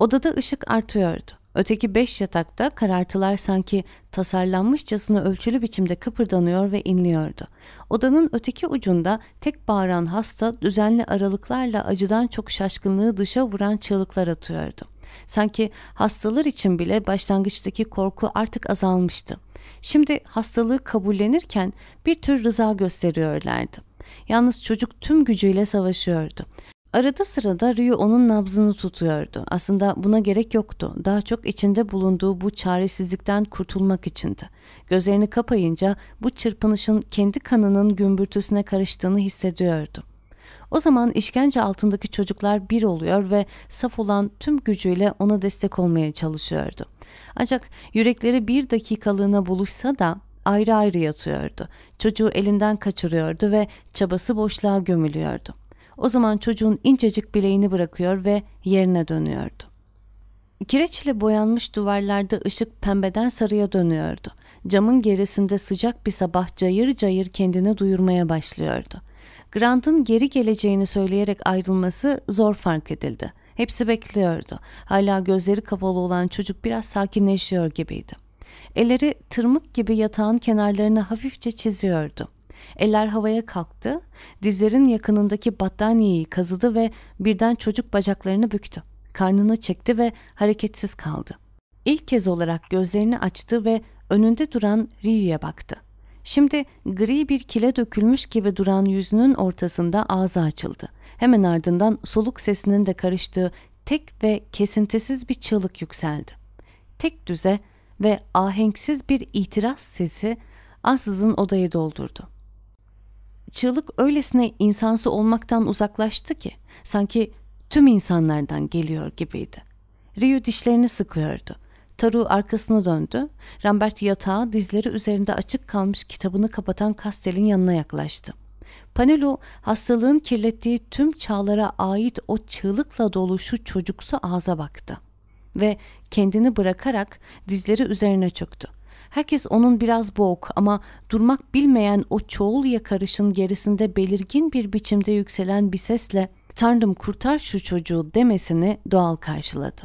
Odada ışık artıyordu. Öteki beş yatakta karartılar sanki tasarlanmışçasına ölçülü biçimde kıpırdanıyor ve inliyordu. Odanın öteki ucunda tek bağıran hasta düzenli aralıklarla acıdan çok şaşkınlığı dışa vuran çığlıklar atıyordu. Sanki hastalar için bile başlangıçtaki korku artık azalmıştı. Şimdi hastalığı kabullenirken bir tür rıza gösteriyorlardı. Yalnız çocuk tüm gücüyle savaşıyordu. Arada sırada Ryu onun nabzını tutuyordu. Aslında buna gerek yoktu. Daha çok içinde bulunduğu bu çaresizlikten kurtulmak içindi. Gözlerini kapayınca bu çırpınışın kendi kanının gümbürtüsüne karıştığını hissediyordu. O zaman işkence altındaki çocuklar bir oluyor ve saf olan tüm gücüyle ona destek olmaya çalışıyordu. Ancak yürekleri bir dakikalığına buluşsa da ayrı ayrı yatıyordu. Çocuğu elinden kaçırıyordu ve çabası boşluğa gömülüyordu o zaman çocuğun incecik bileğini bırakıyor ve yerine dönüyordu. Kireçle boyanmış duvarlarda ışık pembeden sarıya dönüyordu. Camın gerisinde sıcak bir sabah cayır cayır kendini duyurmaya başlıyordu. Grant'ın geri geleceğini söyleyerek ayrılması zor fark edildi. Hepsi bekliyordu. Hala gözleri kapalı olan çocuk biraz sakinleşiyor gibiydi. Elleri tırmık gibi yatağın kenarlarını hafifçe çiziyordu. Eller havaya kalktı, dizlerin yakınındaki battaniyeyi kazıdı ve birden çocuk bacaklarını büktü. Karnını çekti ve hareketsiz kaldı. İlk kez olarak gözlerini açtı ve önünde duran Ryu'ya baktı. Şimdi gri bir kile dökülmüş gibi duran yüzünün ortasında ağzı açıldı. Hemen ardından soluk sesinin de karıştığı tek ve kesintisiz bir çığlık yükseldi. Tek düze ve ahenksiz bir itiraz sesi ansızın odayı doldurdu. Çığlık öylesine insansı olmaktan uzaklaştı ki sanki tüm insanlardan geliyor gibiydi. Ryu dişlerini sıkıyordu. Taru arkasını döndü. Rambert yatağa dizleri üzerinde açık kalmış kitabını kapatan Kastel'in yanına yaklaştı. Panelo hastalığın kirlettiği tüm çağlara ait o çığlıkla dolu şu çocuksu ağza baktı ve kendini bırakarak dizleri üzerine çöktü. Herkes onun biraz boğuk ama durmak bilmeyen o çoğul yakarışın gerisinde belirgin bir biçimde yükselen bir sesle ''Tanrım kurtar şu çocuğu'' demesini doğal karşıladı.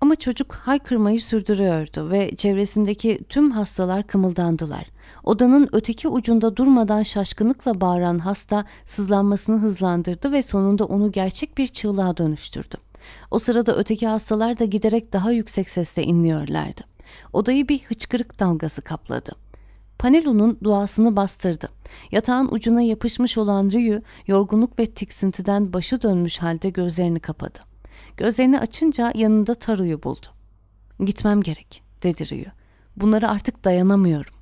Ama çocuk haykırmayı sürdürüyordu ve çevresindeki tüm hastalar kımıldandılar. Odanın öteki ucunda durmadan şaşkınlıkla bağıran hasta sızlanmasını hızlandırdı ve sonunda onu gerçek bir çığlığa dönüştürdü. O sırada öteki hastalar da giderek daha yüksek sesle inliyorlardı. Odayı bir hıçkırık dalgası kapladı. Panelo'nun duasını bastırdı. Yatağın ucuna yapışmış olan Rüyü yorgunluk ve tiksintiden başı dönmüş halde gözlerini kapadı. Gözlerini açınca yanında Taru'yu buldu. Gitmem gerek dedi Rüyü. Bunları artık dayanamıyorum.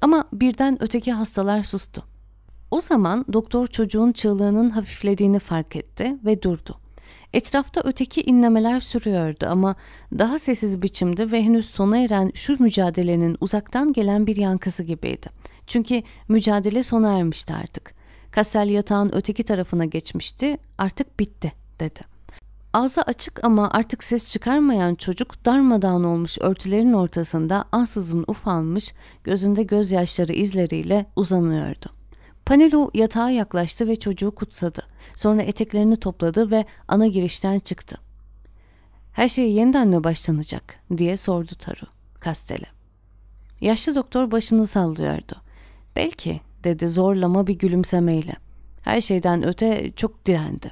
Ama birden öteki hastalar sustu. O zaman doktor çocuğun çığlığının hafiflediğini fark etti ve durdu. Etrafta öteki inlemeler sürüyordu ama daha sessiz biçimde ve henüz sona eren şu mücadelenin uzaktan gelen bir yankısı gibiydi. Çünkü mücadele sona ermişti artık. Kassel yatağın öteki tarafına geçmişti. Artık bitti dedi. Ağzı açık ama artık ses çıkarmayan çocuk darmadağın olmuş örtülerin ortasında ansızın ufalmış, gözünde gözyaşları izleriyle uzanıyordu. Panelo yatağa yaklaştı ve çocuğu kutsadı. Sonra eteklerini topladı ve ana girişten çıktı. Her şey yeniden mi başlanacak diye sordu Taru, kastele. Yaşlı doktor başını sallıyordu. Belki dedi zorlama bir gülümsemeyle. Her şeyden öte çok direndi.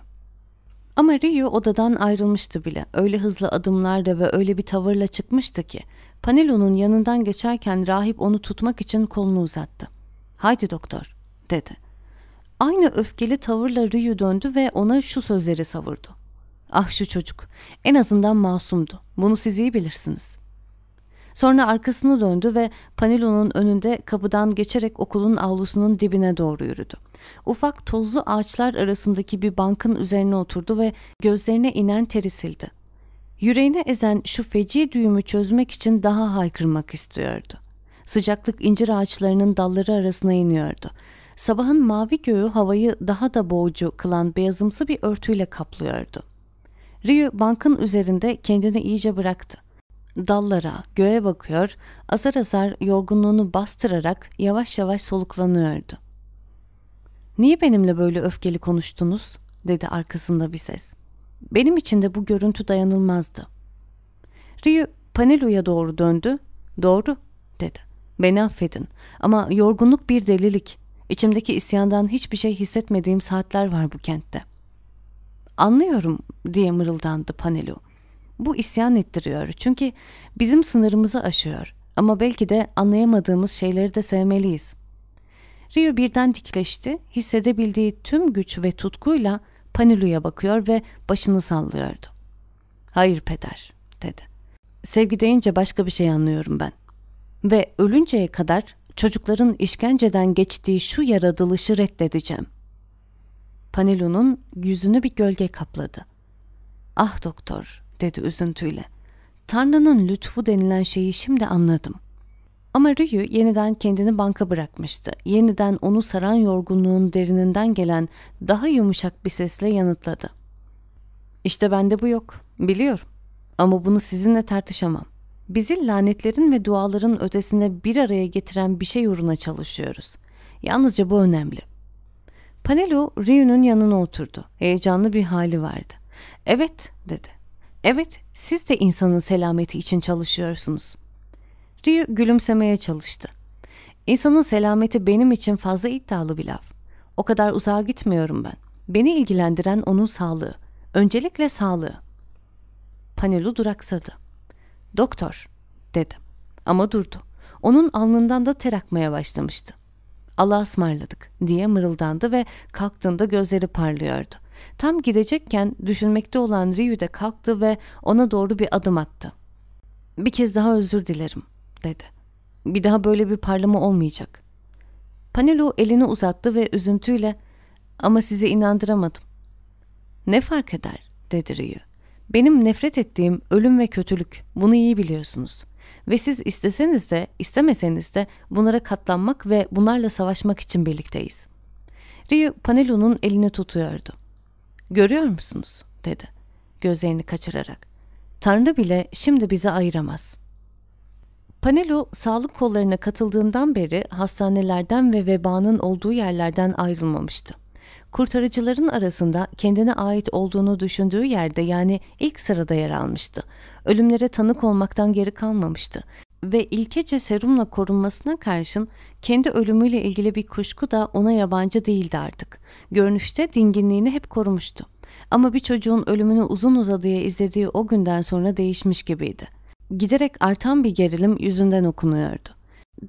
Ama Ryu odadan ayrılmıştı bile. Öyle hızlı adımlarda ve öyle bir tavırla çıkmıştı ki. Panelo'nun yanından geçerken rahip onu tutmak için kolunu uzattı. Haydi doktor dedi. Aynı öfkeli tavırla Ryu döndü ve ona şu sözleri savurdu. Ah şu çocuk, en azından masumdu. Bunu siz iyi bilirsiniz. Sonra arkasını döndü ve Panilo'nun önünde kapıdan geçerek okulun avlusunun dibine doğru yürüdü. Ufak tozlu ağaçlar arasındaki bir bankın üzerine oturdu ve gözlerine inen teri sildi. Yüreğine ezen şu feci düğümü çözmek için daha haykırmak istiyordu. Sıcaklık incir ağaçlarının dalları arasına iniyordu sabahın mavi göğü havayı daha da boğucu kılan beyazımsı bir örtüyle kaplıyordu. Ryu bankın üzerinde kendini iyice bıraktı. Dallara, göğe bakıyor, azar azar yorgunluğunu bastırarak yavaş yavaş soluklanıyordu. ''Niye benimle böyle öfkeli konuştunuz?'' dedi arkasında bir ses. Benim için de bu görüntü dayanılmazdı. Ryu Panelo'ya doğru döndü. Doğru dedi. Beni affedin ama yorgunluk bir delilik. İçimdeki isyandan hiçbir şey hissetmediğim saatler var bu kentte. Anlıyorum diye mırıldandı Panelu. Bu isyan ettiriyor çünkü bizim sınırımızı aşıyor ama belki de anlayamadığımız şeyleri de sevmeliyiz. Rio birden dikleşti, hissedebildiği tüm güç ve tutkuyla Panelu'ya bakıyor ve başını sallıyordu. Hayır peder, dedi. Sevgi deyince başka bir şey anlıyorum ben. Ve ölünceye kadar çocukların işkenceden geçtiği şu yaratılışı reddedeceğim. Panilu'nun yüzünü bir gölge kapladı. Ah doktor dedi üzüntüyle. Tanrı'nın lütfu denilen şeyi şimdi anladım. Ama Rüyü yeniden kendini banka bırakmıştı. Yeniden onu saran yorgunluğun derininden gelen daha yumuşak bir sesle yanıtladı. İşte bende bu yok, biliyorum. Ama bunu sizinle tartışamam. Bizi lanetlerin ve duaların ötesinde bir araya getiren bir şey uğruna çalışıyoruz. Yalnızca bu önemli. Panelo Ryu'nun yanına oturdu. Heyecanlı bir hali vardı. Evet dedi. Evet siz de insanın selameti için çalışıyorsunuz. Ryu gülümsemeye çalıştı. İnsanın selameti benim için fazla iddialı bir laf. O kadar uzağa gitmiyorum ben. Beni ilgilendiren onun sağlığı. Öncelikle sağlığı. Panelo duraksadı. Doktor dedim. ama durdu. Onun alnından da ter akmaya başlamıştı. Allah'a ısmarladık diye mırıldandı ve kalktığında gözleri parlıyordu. Tam gidecekken düşünmekte olan Ryu de kalktı ve ona doğru bir adım attı. Bir kez daha özür dilerim dedi. Bir daha böyle bir parlama olmayacak. Panelo elini uzattı ve üzüntüyle ama sizi inandıramadım. Ne fark eder dedi Ryu. Benim nefret ettiğim ölüm ve kötülük. Bunu iyi biliyorsunuz. Ve siz isteseniz de istemeseniz de bunlara katlanmak ve bunlarla savaşmak için birlikteyiz. Ryu Panelo'nun elini tutuyordu. Görüyor musunuz? dedi gözlerini kaçırarak. Tanrı bile şimdi bizi ayıramaz. Panelo sağlık kollarına katıldığından beri hastanelerden ve vebanın olduğu yerlerden ayrılmamıştı kurtarıcıların arasında kendine ait olduğunu düşündüğü yerde yani ilk sırada yer almıştı. Ölümlere tanık olmaktan geri kalmamıştı ve ilkece serumla korunmasına karşın kendi ölümüyle ilgili bir kuşku da ona yabancı değildi artık. Görünüşte dinginliğini hep korumuştu. Ama bir çocuğun ölümünü uzun uzadıya izlediği o günden sonra değişmiş gibiydi. Giderek artan bir gerilim yüzünden okunuyordu.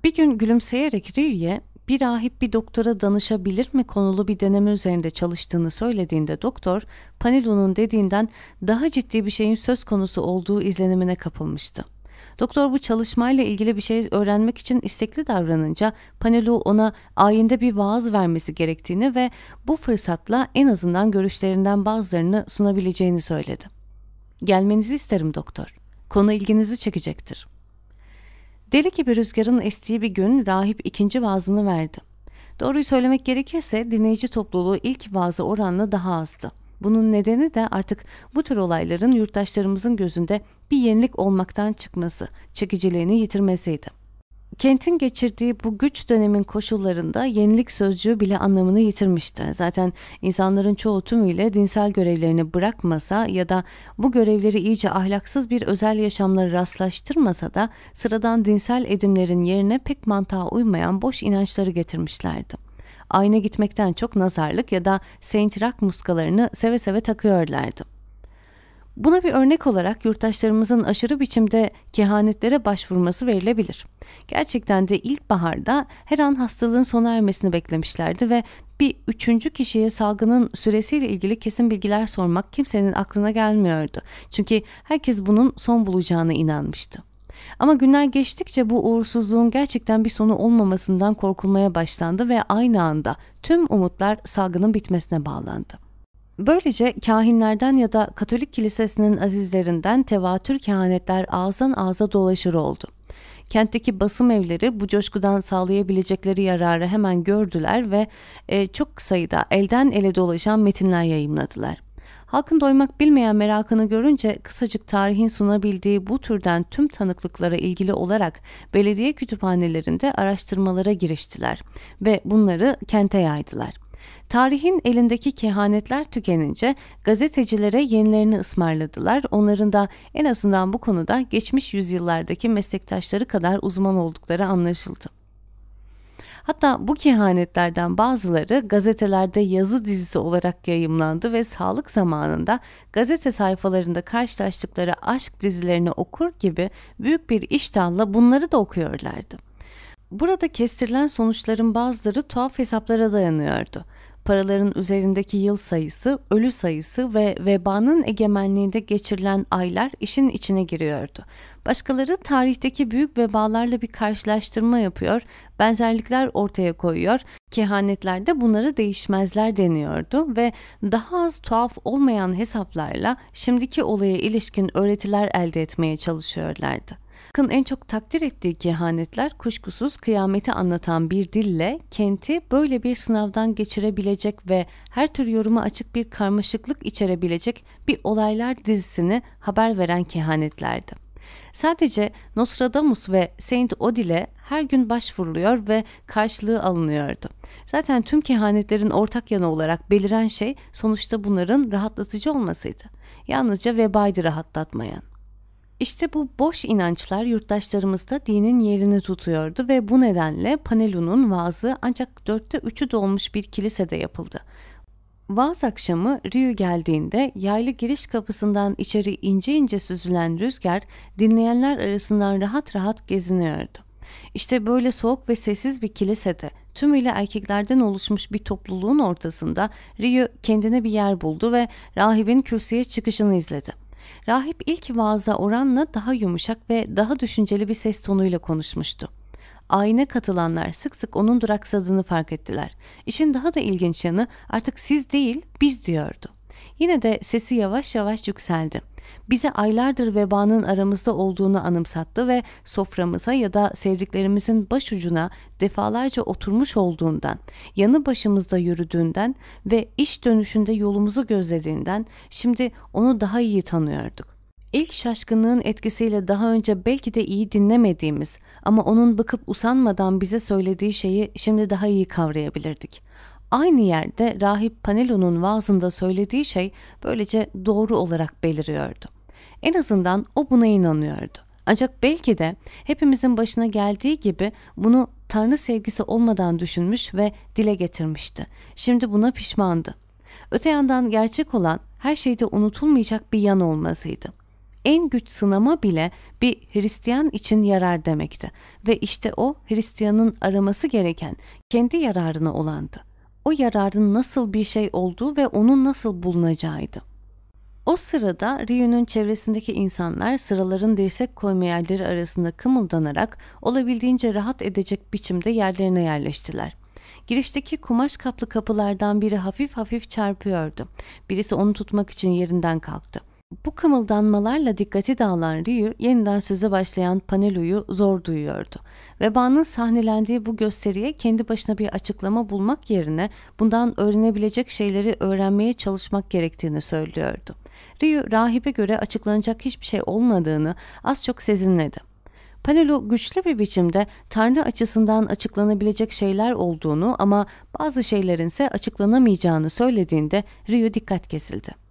Bir gün gülümseyerek Ryu'ye bir rahip bir doktora danışabilir mi konulu bir deneme üzerinde çalıştığını söylediğinde doktor, Panilo'nun dediğinden daha ciddi bir şeyin söz konusu olduğu izlenimine kapılmıştı. Doktor bu çalışmayla ilgili bir şey öğrenmek için istekli davranınca Panelu ona ayinde bir vaaz vermesi gerektiğini ve bu fırsatla en azından görüşlerinden bazılarını sunabileceğini söyledi. Gelmenizi isterim doktor. Konu ilginizi çekecektir.'' Deli gibi rüzgarın estiği bir gün rahip ikinci vaazını verdi. Doğruyu söylemek gerekirse dinleyici topluluğu ilk vaazı oranla daha azdı. Bunun nedeni de artık bu tür olayların yurttaşlarımızın gözünde bir yenilik olmaktan çıkması, çekiciliğini yitirmesiydi. Kent'in geçirdiği bu güç dönemin koşullarında yenilik sözcüğü bile anlamını yitirmişti. Zaten insanların çoğu tümüyle dinsel görevlerini bırakmasa ya da bu görevleri iyice ahlaksız bir özel yaşamla rastlaştırmasa da sıradan dinsel edimlerin yerine pek mantığa uymayan boş inançları getirmişlerdi. Ayna gitmekten çok nazarlık ya da sentirak muskalarını seve seve takıyorlardı. Buna bir örnek olarak yurttaşlarımızın aşırı biçimde kehanetlere başvurması verilebilir. Gerçekten de ilkbaharda her an hastalığın sona ermesini beklemişlerdi ve bir üçüncü kişiye salgının süresiyle ilgili kesin bilgiler sormak kimsenin aklına gelmiyordu. Çünkü herkes bunun son bulacağına inanmıştı. Ama günler geçtikçe bu uğursuzluğun gerçekten bir sonu olmamasından korkulmaya başlandı ve aynı anda tüm umutlar salgının bitmesine bağlandı. Böylece kahinlerden ya da Katolik kilisesinin azizlerinden tevatür kehanetler ağızdan ağza dolaşır oldu. Kentteki basım evleri bu coşkudan sağlayabilecekleri yararı hemen gördüler ve e, çok sayıda elden ele dolaşan metinler yayımladılar. Halkın doymak bilmeyen merakını görünce kısacık tarihin sunabildiği bu türden tüm tanıklıklara ilgili olarak belediye kütüphanelerinde araştırmalara giriştiler ve bunları kente yaydılar.'' Tarihin elindeki kehanetler tükenince gazetecilere yenilerini ısmarladılar. Onların da en azından bu konuda geçmiş yüzyıllardaki meslektaşları kadar uzman oldukları anlaşıldı. Hatta bu kehanetlerden bazıları gazetelerde yazı dizisi olarak yayımlandı ve sağlık zamanında gazete sayfalarında karşılaştıkları aşk dizilerini okur gibi büyük bir iştahla bunları da okuyorlardı. Burada kestirilen sonuçların bazıları tuhaf hesaplara dayanıyordu paraların üzerindeki yıl sayısı, ölü sayısı ve vebanın egemenliğinde geçirilen aylar işin içine giriyordu. Başkaları tarihteki büyük vebalarla bir karşılaştırma yapıyor, benzerlikler ortaya koyuyor, kehanetlerde bunları değişmezler deniyordu ve daha az tuhaf olmayan hesaplarla şimdiki olaya ilişkin öğretiler elde etmeye çalışıyorlardı. Kın en çok takdir ettiği kehanetler kuşkusuz kıyameti anlatan bir dille kenti böyle bir sınavdan geçirebilecek ve her tür yoruma açık bir karmaşıklık içerebilecek bir olaylar dizisini haber veren kehanetlerdi. Sadece Nostradamus ve Saint Odile her gün başvuruluyor ve karşılığı alınıyordu. Zaten tüm kehanetlerin ortak yanı olarak beliren şey sonuçta bunların rahatlatıcı olmasıydı. Yalnızca vebaydı rahatlatmayan. İşte bu boş inançlar yurttaşlarımızda dinin yerini tutuyordu ve bu nedenle Panelu'nun vaazı ancak dörtte üçü dolmuş bir kilisede yapıldı. Vaaz akşamı Ryu geldiğinde yaylı giriş kapısından içeri ince ince süzülen rüzgar dinleyenler arasından rahat rahat geziniyordu. İşte böyle soğuk ve sessiz bir kilisede tümüyle erkeklerden oluşmuş bir topluluğun ortasında Ryu kendine bir yer buldu ve rahibin kürsüye çıkışını izledi. Rahip ilk vaaza oranla daha yumuşak ve daha düşünceli bir ses tonuyla konuşmuştu. Ayine katılanlar sık sık onun duraksadığını fark ettiler. İşin daha da ilginç yanı artık siz değil biz diyordu. Yine de sesi yavaş yavaş yükseldi bize aylardır vebanın aramızda olduğunu anımsattı ve soframıza ya da sevdiklerimizin başucuna defalarca oturmuş olduğundan, yanı başımızda yürüdüğünden ve iş dönüşünde yolumuzu gözlediğinden şimdi onu daha iyi tanıyorduk. İlk şaşkınlığın etkisiyle daha önce belki de iyi dinlemediğimiz ama onun bakıp usanmadan bize söylediği şeyi şimdi daha iyi kavrayabilirdik. Aynı yerde Rahip Panelo'nun vaazında söylediği şey böylece doğru olarak beliriyordu. En azından o buna inanıyordu. Ancak belki de hepimizin başına geldiği gibi bunu Tanrı sevgisi olmadan düşünmüş ve dile getirmişti. Şimdi buna pişmandı. Öte yandan gerçek olan her şeyde unutulmayacak bir yan olmasıydı. En güç sınama bile bir Hristiyan için yarar demekti ve işte o Hristiyanın araması gereken kendi yararına olandı o yararın nasıl bir şey olduğu ve onun nasıl bulunacağıydı. O sırada Ryu'nun çevresindeki insanlar sıraların dirsek koyma yerleri arasında kımıldanarak olabildiğince rahat edecek biçimde yerlerine yerleştiler. Girişteki kumaş kaplı kapılardan biri hafif hafif çarpıyordu. Birisi onu tutmak için yerinden kalktı. Bu kımıldanmalarla dikkati dağılan Ryu yeniden söze başlayan Panelo'yu zor duyuyordu. Vebanın sahnelendiği bu gösteriye kendi başına bir açıklama bulmak yerine bundan öğrenebilecek şeyleri öğrenmeye çalışmak gerektiğini söylüyordu. Ryu rahibe göre açıklanacak hiçbir şey olmadığını az çok sezinledi. Panelo güçlü bir biçimde Tanrı açısından açıklanabilecek şeyler olduğunu ama bazı şeylerin ise açıklanamayacağını söylediğinde Ryu dikkat kesildi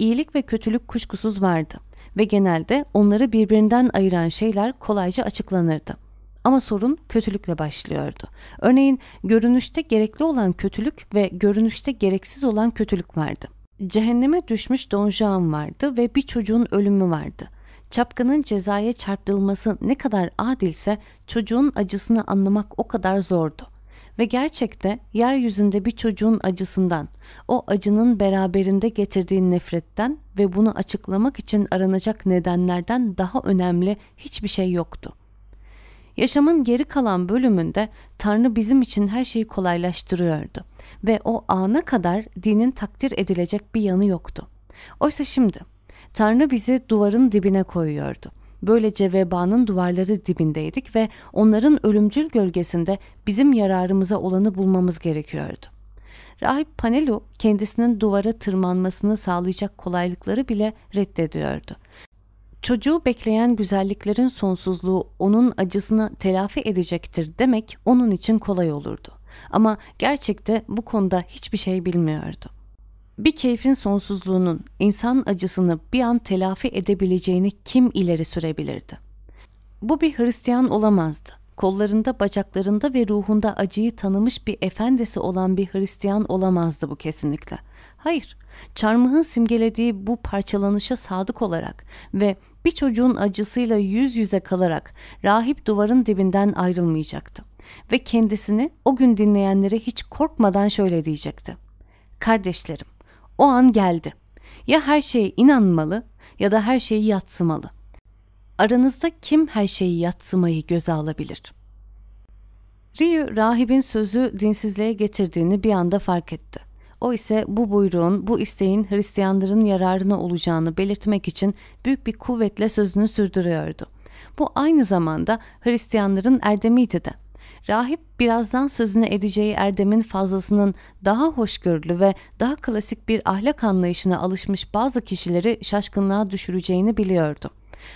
iyilik ve kötülük kuşkusuz vardı ve genelde onları birbirinden ayıran şeyler kolayca açıklanırdı. Ama sorun kötülükle başlıyordu. Örneğin görünüşte gerekli olan kötülük ve görünüşte gereksiz olan kötülük vardı. Cehenneme düşmüş Don Juan vardı ve bir çocuğun ölümü vardı. Çapkının cezaya çarptırılması ne kadar adilse çocuğun acısını anlamak o kadar zordu. Ve gerçekte yeryüzünde bir çocuğun acısından, o acının beraberinde getirdiği nefretten ve bunu açıklamak için aranacak nedenlerden daha önemli hiçbir şey yoktu. Yaşamın geri kalan bölümünde Tanrı bizim için her şeyi kolaylaştırıyordu ve o ana kadar dinin takdir edilecek bir yanı yoktu. Oysa şimdi Tanrı bizi duvarın dibine koyuyordu Böylece vebanın duvarları dibindeydik ve onların ölümcül gölgesinde bizim yararımıza olanı bulmamız gerekiyordu. Rahip Panelo kendisinin duvara tırmanmasını sağlayacak kolaylıkları bile reddediyordu. Çocuğu bekleyen güzelliklerin sonsuzluğu onun acısını telafi edecektir demek onun için kolay olurdu. Ama gerçekte bu konuda hiçbir şey bilmiyordu. Bir keyfin sonsuzluğunun insan acısını bir an telafi edebileceğini kim ileri sürebilirdi? Bu bir Hristiyan olamazdı. Kollarında, bacaklarında ve ruhunda acıyı tanımış bir efendisi olan bir Hristiyan olamazdı bu kesinlikle. Hayır, çarmıhın simgelediği bu parçalanışa sadık olarak ve bir çocuğun acısıyla yüz yüze kalarak rahip duvarın dibinden ayrılmayacaktı ve kendisini o gün dinleyenlere hiç korkmadan şöyle diyecekti. Kardeşlerim, o an geldi. Ya her şeye inanmalı ya da her şeyi yatsımalı. Aranızda kim her şeyi yatsımayı göze alabilir? Ryu rahibin sözü dinsizliğe getirdiğini bir anda fark etti. O ise bu buyruğun, bu isteğin Hristiyanların yararına olacağını belirtmek için büyük bir kuvvetle sözünü sürdürüyordu. Bu aynı zamanda Hristiyanların erdemiydi de. Rahip birazdan sözünü edeceği Erdem'in fazlasının daha hoşgörülü ve daha klasik bir ahlak anlayışına alışmış bazı kişileri şaşkınlığa düşüreceğini biliyordu.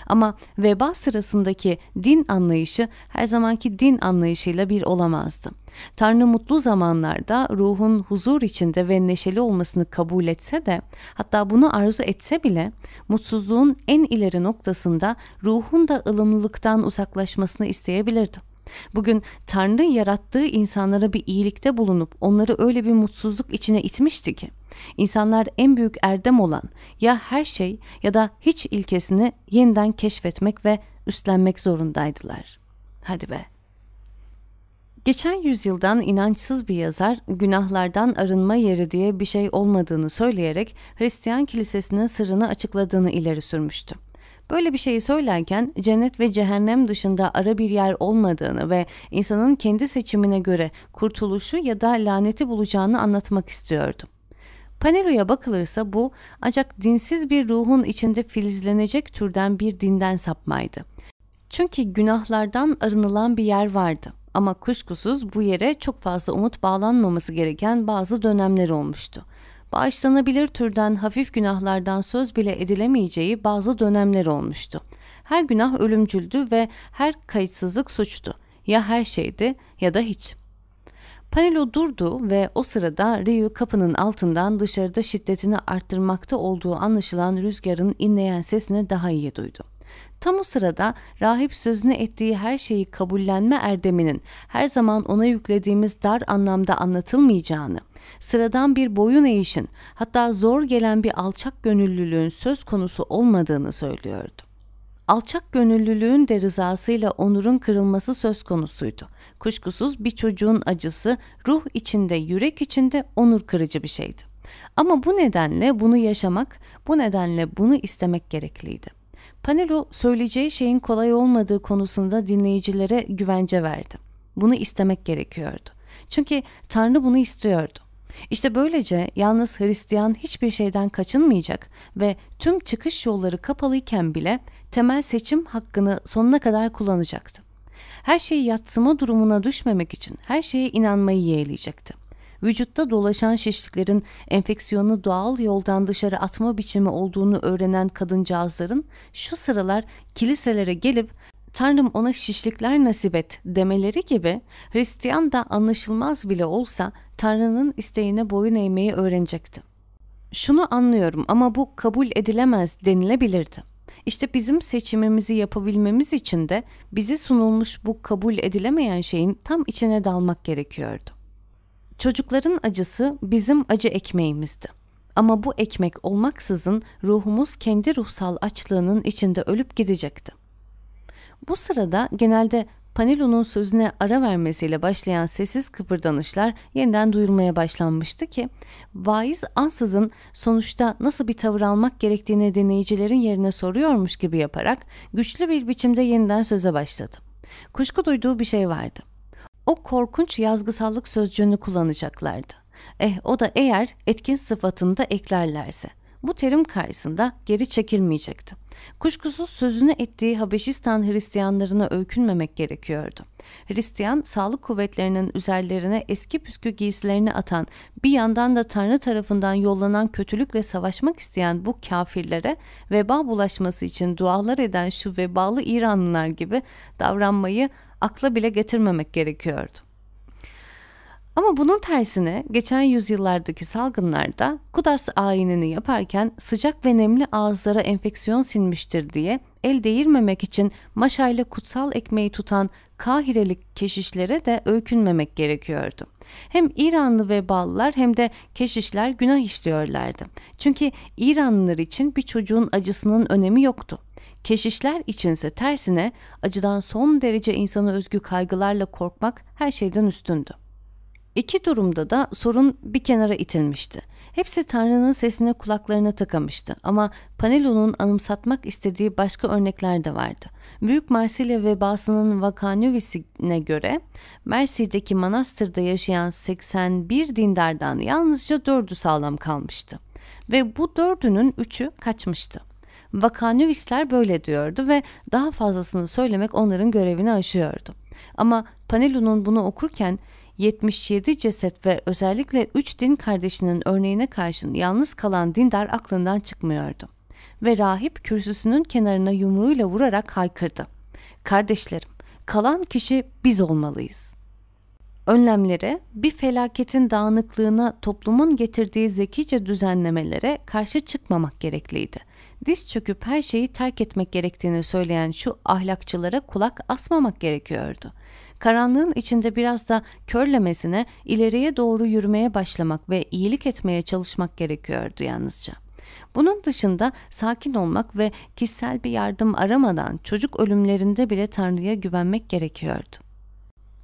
Ama veba sırasındaki din anlayışı her zamanki din anlayışıyla bir olamazdı. Tanrı mutlu zamanlarda ruhun huzur içinde ve neşeli olmasını kabul etse de hatta bunu arzu etse bile mutsuzluğun en ileri noktasında ruhun da ılımlılıktan uzaklaşmasını isteyebilirdi. Bugün Tanrı yarattığı insanlara bir iyilikte bulunup onları öyle bir mutsuzluk içine itmişti ki insanlar en büyük erdem olan ya her şey ya da hiç ilkesini yeniden keşfetmek ve üstlenmek zorundaydılar. Hadi be. Geçen yüzyıldan inançsız bir yazar günahlardan arınma yeri diye bir şey olmadığını söyleyerek Hristiyan kilisesinin sırrını açıkladığını ileri sürmüştü. Böyle bir şeyi söylerken cennet ve cehennem dışında ara bir yer olmadığını ve insanın kendi seçimine göre kurtuluşu ya da laneti bulacağını anlatmak istiyordum. Panero'ya bakılırsa bu ancak dinsiz bir ruhun içinde filizlenecek türden bir dinden sapmaydı. Çünkü günahlardan arınılan bir yer vardı ama kuşkusuz bu yere çok fazla umut bağlanmaması gereken bazı dönemler olmuştu bağışlanabilir türden hafif günahlardan söz bile edilemeyeceği bazı dönemler olmuştu. Her günah ölümcüldü ve her kayıtsızlık suçtu. Ya her şeydi ya da hiç. Panelo durdu ve o sırada Ryu kapının altından dışarıda şiddetini arttırmakta olduğu anlaşılan rüzgarın inleyen sesini daha iyi duydu. Tam o sırada rahip sözünü ettiği her şeyi kabullenme erdeminin her zaman ona yüklediğimiz dar anlamda anlatılmayacağını, sıradan bir boyun eğişin, hatta zor gelen bir alçak gönüllülüğün söz konusu olmadığını söylüyordu. Alçak gönüllülüğün de rızasıyla onurun kırılması söz konusuydu. Kuşkusuz bir çocuğun acısı ruh içinde, yürek içinde onur kırıcı bir şeydi. Ama bu nedenle bunu yaşamak, bu nedenle bunu istemek gerekliydi. Panelo söyleyeceği şeyin kolay olmadığı konusunda dinleyicilere güvence verdi. Bunu istemek gerekiyordu. Çünkü Tanrı bunu istiyordu. İşte böylece yalnız Hristiyan hiçbir şeyden kaçınmayacak ve tüm çıkış yolları kapalıyken bile temel seçim hakkını sonuna kadar kullanacaktı. Her şeyi yatsıma durumuna düşmemek için her şeye inanmayı yeğleyecekti. Vücutta dolaşan şişliklerin enfeksiyonu doğal yoldan dışarı atma biçimi olduğunu öğrenen kadıncağızların şu sıralar kiliselere gelip Tanrım ona şişlikler nasip et demeleri gibi Hristiyan da anlaşılmaz bile olsa Tanrı'nın isteğine boyun eğmeyi öğrenecekti. Şunu anlıyorum ama bu kabul edilemez denilebilirdi. İşte bizim seçimimizi yapabilmemiz için de bize sunulmuş bu kabul edilemeyen şeyin tam içine dalmak gerekiyordu. Çocukların acısı bizim acı ekmeğimizdi. Ama bu ekmek olmaksızın ruhumuz kendi ruhsal açlığının içinde ölüp gidecekti. Bu sırada genelde Panilo'nun sözüne ara vermesiyle başlayan sessiz kıpırdanışlar yeniden duyulmaya başlanmıştı ki vaiz ansızın sonuçta nasıl bir tavır almak gerektiğini deneyicilerin yerine soruyormuş gibi yaparak güçlü bir biçimde yeniden söze başladı. Kuşku duyduğu bir şey vardı. O korkunç yazgısallık sözcüğünü kullanacaklardı. Eh o da eğer etkin sıfatında eklerlerse. Bu terim karşısında geri çekilmeyecekti. Kuşkusuz sözünü ettiği Habeşistan Hristiyanlarına öykünmemek gerekiyordu. Hristiyan sağlık kuvvetlerinin üzerlerine eski püskü giysilerini atan, bir yandan da Tanrı tarafından yollanan kötülükle savaşmak isteyen bu kafirlere veba bulaşması için dualar eden şu vebalı İranlılar gibi davranmayı akla bile getirmemek gerekiyordu. Ama bunun tersine geçen yüzyıllardaki salgınlarda Kudas ayinini yaparken sıcak ve nemli ağızlara enfeksiyon sinmiştir diye el değirmemek için maşayla kutsal ekmeği tutan Kahirelik keşişlere de öykünmemek gerekiyordu. Hem İranlı veballar hem de keşişler günah işliyorlardı. Çünkü İranlılar için bir çocuğun acısının önemi yoktu. Keşişler içinse tersine acıdan son derece insana özgü kaygılarla korkmak her şeyden üstündü. İki durumda da sorun bir kenara itilmişti. Hepsi Tanrı'nın sesine kulaklarına tıkamıştı ama Panelo'nun anımsatmak istediği başka örnekler de vardı. Büyük Marsilya vebasının vakanüvisine göre Mersi'deki manastırda yaşayan 81 dindardan yalnızca dördü sağlam kalmıştı. Ve bu dördünün üçü kaçmıştı. Vakanüvisler böyle diyordu ve daha fazlasını söylemek onların görevini aşıyordu. Ama Panelo'nun bunu okurken 77 ceset ve özellikle 3 din kardeşinin örneğine karşın yalnız kalan dindar aklından çıkmıyordu. Ve rahip kürsüsünün kenarına yumruğuyla vurarak haykırdı. Kardeşlerim, kalan kişi biz olmalıyız. Önlemlere, bir felaketin dağınıklığına toplumun getirdiği zekice düzenlemelere karşı çıkmamak gerekliydi. Diz çöküp her şeyi terk etmek gerektiğini söyleyen şu ahlakçılara kulak asmamak gerekiyordu.'' karanlığın içinde biraz da körlemesine ileriye doğru yürümeye başlamak ve iyilik etmeye çalışmak gerekiyordu yalnızca. Bunun dışında sakin olmak ve kişisel bir yardım aramadan çocuk ölümlerinde bile Tanrı'ya güvenmek gerekiyordu.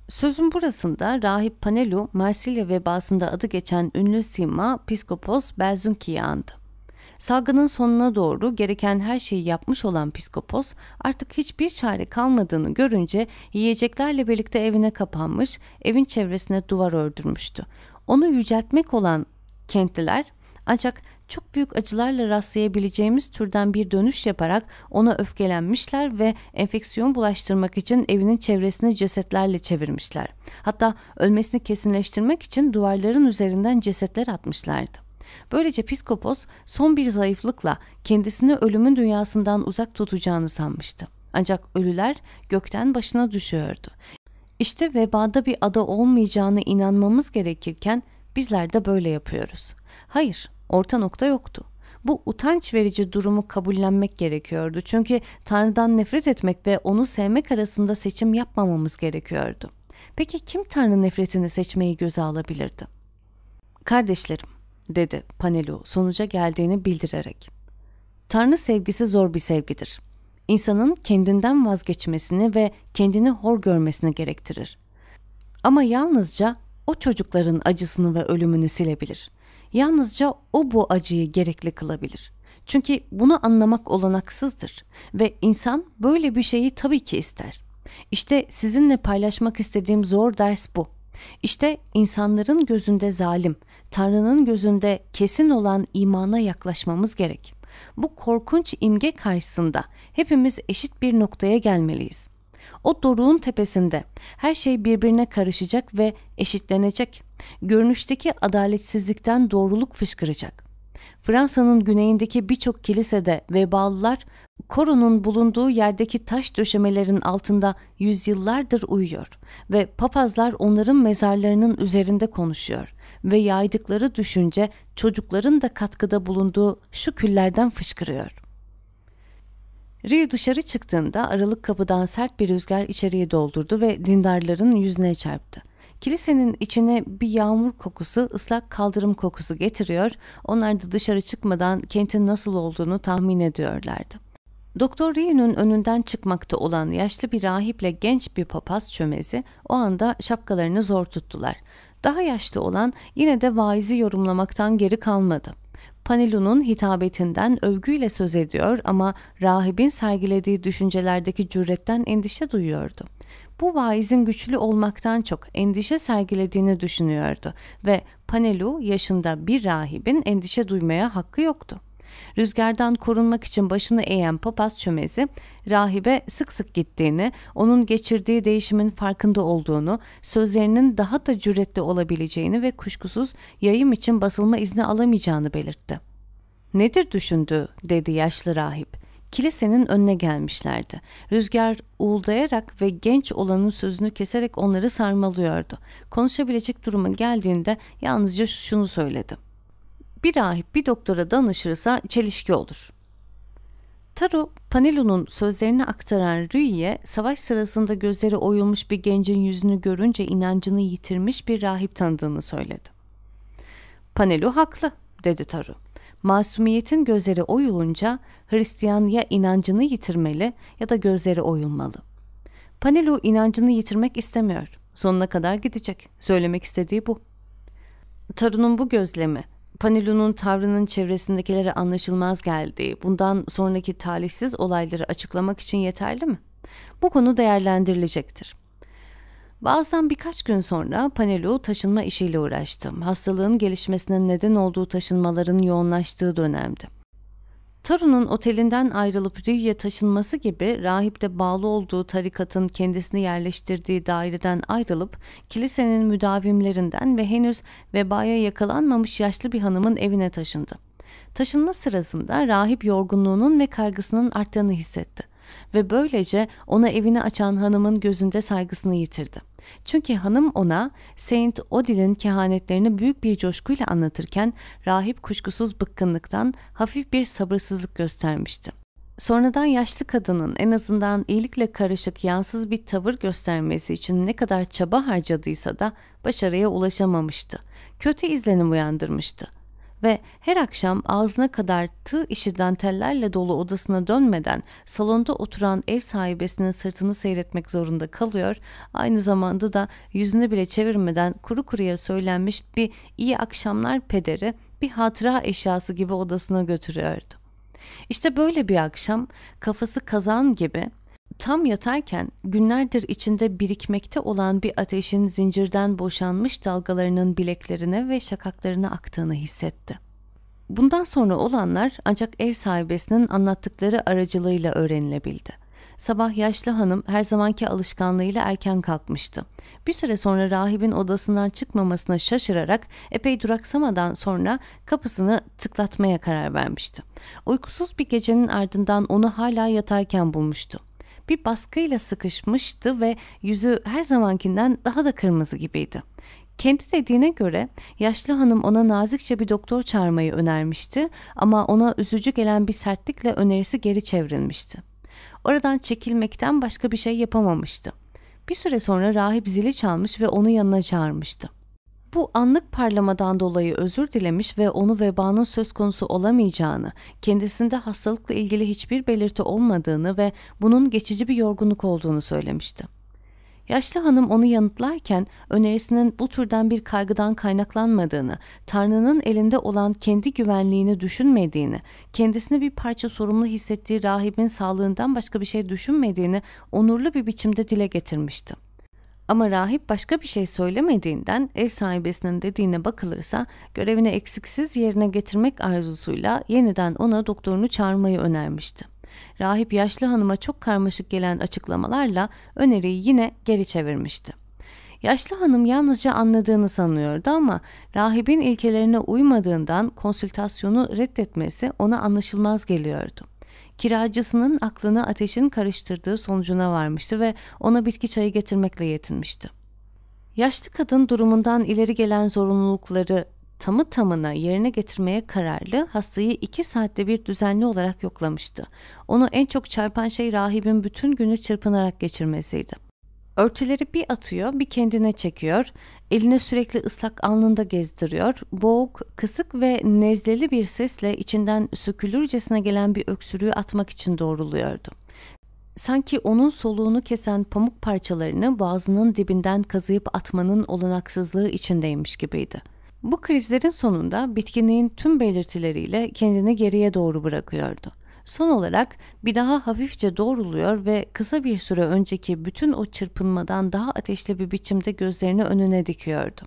Sözün burasında rahip Panelu, Marsilya vebasında adı geçen ünlü sima Piskopos Belzunki'yi andı. Salgının sonuna doğru gereken her şeyi yapmış olan psikopos artık hiçbir çare kalmadığını görünce yiyeceklerle birlikte evine kapanmış, evin çevresine duvar ördürmüştü. Onu yüceltmek olan kentliler ancak çok büyük acılarla rastlayabileceğimiz türden bir dönüş yaparak ona öfkelenmişler ve enfeksiyon bulaştırmak için evinin çevresini cesetlerle çevirmişler. Hatta ölmesini kesinleştirmek için duvarların üzerinden cesetler atmışlardı. Böylece Piskopos son bir zayıflıkla kendisini ölümün dünyasından uzak tutacağını sanmıştı. Ancak ölüler gökten başına düşüyordu. İşte vebada bir ada olmayacağını inanmamız gerekirken bizler de böyle yapıyoruz. Hayır, orta nokta yoktu. Bu utanç verici durumu kabullenmek gerekiyordu. Çünkü Tanrı'dan nefret etmek ve onu sevmek arasında seçim yapmamamız gerekiyordu. Peki kim Tanrı nefretini seçmeyi göze alabilirdi? Kardeşlerim, dedi Panelu sonuca geldiğini bildirerek. Tanrı sevgisi zor bir sevgidir. İnsanın kendinden vazgeçmesini ve kendini hor görmesini gerektirir. Ama yalnızca o çocukların acısını ve ölümünü silebilir. Yalnızca o bu acıyı gerekli kılabilir. Çünkü bunu anlamak olanaksızdır ve insan böyle bir şeyi tabii ki ister. İşte sizinle paylaşmak istediğim zor ders bu. İşte insanların gözünde zalim Tanrı'nın gözünde kesin olan imana yaklaşmamız gerek. Bu korkunç imge karşısında hepimiz eşit bir noktaya gelmeliyiz. O doruğun tepesinde her şey birbirine karışacak ve eşitlenecek. Görünüşteki adaletsizlikten doğruluk fışkıracak. Fransa'nın güneyindeki birçok kilisede vebalılar koronun bulunduğu yerdeki taş döşemelerin altında yüzyıllardır uyuyor ve papazlar onların mezarlarının üzerinde konuşuyor ve yaydıkları düşünce çocukların da katkıda bulunduğu şu küllerden fışkırıyor. Rio dışarı çıktığında aralık kapıdan sert bir rüzgar içeriye doldurdu ve dindarların yüzüne çarptı. Kilisenin içine bir yağmur kokusu, ıslak kaldırım kokusu getiriyor. Onlar da dışarı çıkmadan kentin nasıl olduğunu tahmin ediyorlardı. Doktor Rio'nun önünden çıkmakta olan yaşlı bir rahiple genç bir papaz çömezi o anda şapkalarını zor tuttular. Daha yaşlı olan yine de vaizi yorumlamaktan geri kalmadı. Panelu'nun hitabetinden övgüyle söz ediyor ama rahibin sergilediği düşüncelerdeki cüretten endişe duyuyordu. Bu vaizin güçlü olmaktan çok endişe sergilediğini düşünüyordu ve Panelu yaşında bir rahibin endişe duymaya hakkı yoktu. Rüzgardan korunmak için başını eğen papaz çömezi, rahibe sık sık gittiğini, onun geçirdiği değişimin farkında olduğunu, sözlerinin daha da cüretli olabileceğini ve kuşkusuz yayım için basılma izni alamayacağını belirtti. ''Nedir düşündü?'' dedi yaşlı rahip kilisenin önüne gelmişlerdi. Rüzgar uğuldayarak ve genç olanın sözünü keserek onları sarmalıyordu. Konuşabilecek duruma geldiğinde yalnızca şunu söyledi bir rahip bir doktora danışırsa çelişki olur. Taro, Panelo'nun sözlerini aktaran Rüy'ye savaş sırasında gözleri oyulmuş bir gencin yüzünü görünce inancını yitirmiş bir rahip tanıdığını söyledi. Panelo haklı, dedi Taro. Masumiyetin gözleri oyulunca Hristiyan ya inancını yitirmeli ya da gözleri oyulmalı. Panelo inancını yitirmek istemiyor. Sonuna kadar gidecek. Söylemek istediği bu. Tarun'un bu gözlemi Panelunun tavrının çevresindekilere anlaşılmaz geldiği, bundan sonraki talihsiz olayları açıklamak için yeterli mi? Bu konu değerlendirilecektir. Bazen birkaç gün sonra Panelu taşınma işiyle uğraştım. Hastalığın gelişmesine neden olduğu taşınmaların yoğunlaştığı dönemdi. Tarun'un otelinden ayrılıp Rüya taşınması gibi rahip de bağlı olduğu tarikatın kendisini yerleştirdiği daireden ayrılıp kilisenin müdavimlerinden ve henüz vebaya yakalanmamış yaşlı bir hanımın evine taşındı. Taşınma sırasında rahip yorgunluğunun ve kaygısının arttığını hissetti ve böylece ona evini açan hanımın gözünde saygısını yitirdi. Çünkü hanım ona Saint Odile'nin kehanetlerini büyük bir coşkuyla anlatırken rahip kuşkusuz bıkkınlıktan hafif bir sabırsızlık göstermişti. Sonradan yaşlı kadının en azından iyilikle karışık yansız bir tavır göstermesi için ne kadar çaba harcadıysa da başarıya ulaşamamıştı. Kötü izlenim uyandırmıştı ve her akşam ağzına kadar tığ işi dantellerle dolu odasına dönmeden salonda oturan ev sahibesinin sırtını seyretmek zorunda kalıyor. Aynı zamanda da yüzünü bile çevirmeden kuru kuruya söylenmiş bir iyi akşamlar pederi bir hatıra eşyası gibi odasına götürüyordu. İşte böyle bir akşam kafası kazan gibi Tam yatarken günlerdir içinde birikmekte olan bir ateşin zincirden boşanmış dalgalarının bileklerine ve şakaklarına aktığını hissetti. Bundan sonra olanlar ancak ev sahibesinin anlattıkları aracılığıyla öğrenilebildi. Sabah yaşlı hanım her zamanki alışkanlığıyla erken kalkmıştı. Bir süre sonra rahibin odasından çıkmamasına şaşırarak epey duraksamadan sonra kapısını tıklatmaya karar vermişti. Uykusuz bir gecenin ardından onu hala yatarken bulmuştu bir baskıyla sıkışmıştı ve yüzü her zamankinden daha da kırmızı gibiydi. Kendi dediğine göre yaşlı hanım ona nazikçe bir doktor çağırmayı önermişti ama ona üzücü gelen bir sertlikle önerisi geri çevrilmişti. Oradan çekilmekten başka bir şey yapamamıştı. Bir süre sonra rahip zili çalmış ve onu yanına çağırmıştı. Bu anlık parlamadan dolayı özür dilemiş ve onu vebanın söz konusu olamayacağını, kendisinde hastalıkla ilgili hiçbir belirti olmadığını ve bunun geçici bir yorgunluk olduğunu söylemişti. Yaşlı hanım onu yanıtlarken önerisinin bu türden bir kaygıdan kaynaklanmadığını, Tanrı'nın elinde olan kendi güvenliğini düşünmediğini, kendisini bir parça sorumlu hissettiği rahibin sağlığından başka bir şey düşünmediğini onurlu bir biçimde dile getirmişti. Ama rahip başka bir şey söylemediğinden ev sahibesinin dediğine bakılırsa görevini eksiksiz yerine getirmek arzusuyla yeniden ona doktorunu çağırmayı önermişti. Rahip yaşlı hanıma çok karmaşık gelen açıklamalarla öneriyi yine geri çevirmişti. Yaşlı hanım yalnızca anladığını sanıyordu ama rahibin ilkelerine uymadığından konsültasyonu reddetmesi ona anlaşılmaz geliyordu kiracısının aklını ateşin karıştırdığı sonucuna varmıştı ve ona bitki çayı getirmekle yetinmişti. Yaşlı kadın durumundan ileri gelen zorunlulukları tamı tamına yerine getirmeye kararlı hastayı iki saatte bir düzenli olarak yoklamıştı. Onu en çok çarpan şey rahibin bütün günü çırpınarak geçirmesiydi. Örtüleri bir atıyor, bir kendine çekiyor. Eline sürekli ıslak alnında gezdiriyor. Boğuk, kısık ve nezleli bir sesle içinden sökülürcesine gelen bir öksürüğü atmak için doğruluyordu. Sanki onun soluğunu kesen pamuk parçalarını boğazının dibinden kazıyıp atmanın olanaksızlığı içindeymiş gibiydi. Bu krizlerin sonunda bitkinliğin tüm belirtileriyle kendini geriye doğru bırakıyordu. Son olarak bir daha hafifçe doğruluyor ve kısa bir süre önceki bütün o çırpınmadan daha ateşli bir biçimde gözlerini önüne dikiyordu.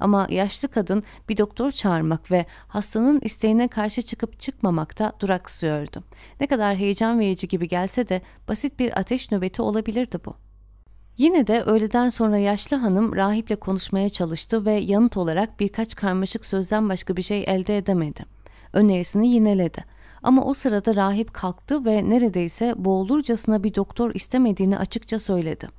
Ama yaşlı kadın bir doktor çağırmak ve hastanın isteğine karşı çıkıp çıkmamakta duraksıyordu. Ne kadar heyecan verici gibi gelse de basit bir ateş nöbeti olabilirdi bu. Yine de öğleden sonra yaşlı hanım rahiple konuşmaya çalıştı ve yanıt olarak birkaç karmaşık sözden başka bir şey elde edemedi. Önerisini yineledi ama o sırada rahip kalktı ve neredeyse boğulurcasına bir doktor istemediğini açıkça söyledi.